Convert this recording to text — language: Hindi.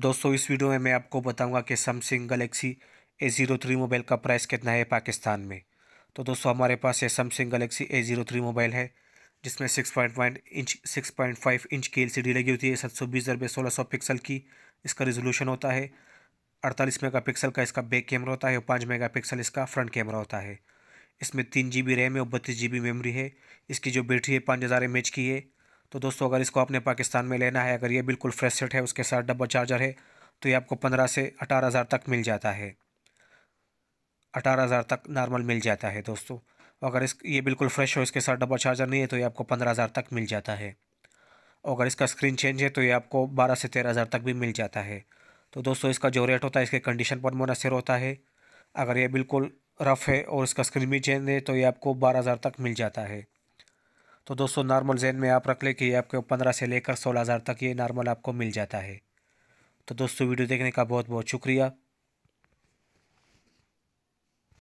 दोस्तों इस वीडियो में मैं आपको बताऊंगा कि Samsung Galaxy A zero three mobile का प्राइस कितना है पाकिस्तान में तो दोस्तों हमारे पास ये Samsung Galaxy A zero three mobile है जिसमें six point one inch six point five inch की एलसीडी लगी होती है सात सौ बीस रुपये सोलह सौ पिक्सल की इसका रिजोलूशन होता है अड़तालीस मेगा पिक्सल का इसका बैक कैमरा होता है और पाँच मेगा पिक्सल इसका फ्रंट कैमरा होता है इसमें तीन जी बी रैम है और बत्तीस जी बी मेमोरी है इसकी जो बैटरी है पाँच हज़ार एम एच की है तो दोस्तों अगर इसको आपने पाकिस्तान में लेना है अगर ये बिल्कुल फ्रेश सेट है उसके साथ डबल चार्जर है तो ये आपको पंद्रह से अठारह हज़ार तक मिल जाता है अठारह हज़ार तक नॉर्मल मिल जाता है दोस्तों अगर इस ये बिल्कुल फ्रेश हो इसके साथ डबल चार्जर नहीं है तो ये आपको पंद्रह हज़ार तक मिल जाता है अगर इसका स्क्रीन चेंज है तो ये आपको बारह से तेरह हज़ार तक भी मिल जाता है तो दोस्तों इसका जो रेट होता है इसके कंडीशन पर मुनसर होता है अगर ये बिल्कुल रफ़ है और इसका स्क्रीन भी चेंज है तो ये आपको बारह हज़ार तक मिल जाता है तो दोस्तों नॉर्मल जेन में आप रख लें कि आपको पंद्रह से लेकर सोलह हज़ार तक ये नॉर्मल आपको मिल जाता है तो दोस्तों वीडियो देखने का बहुत बहुत शुक्रिया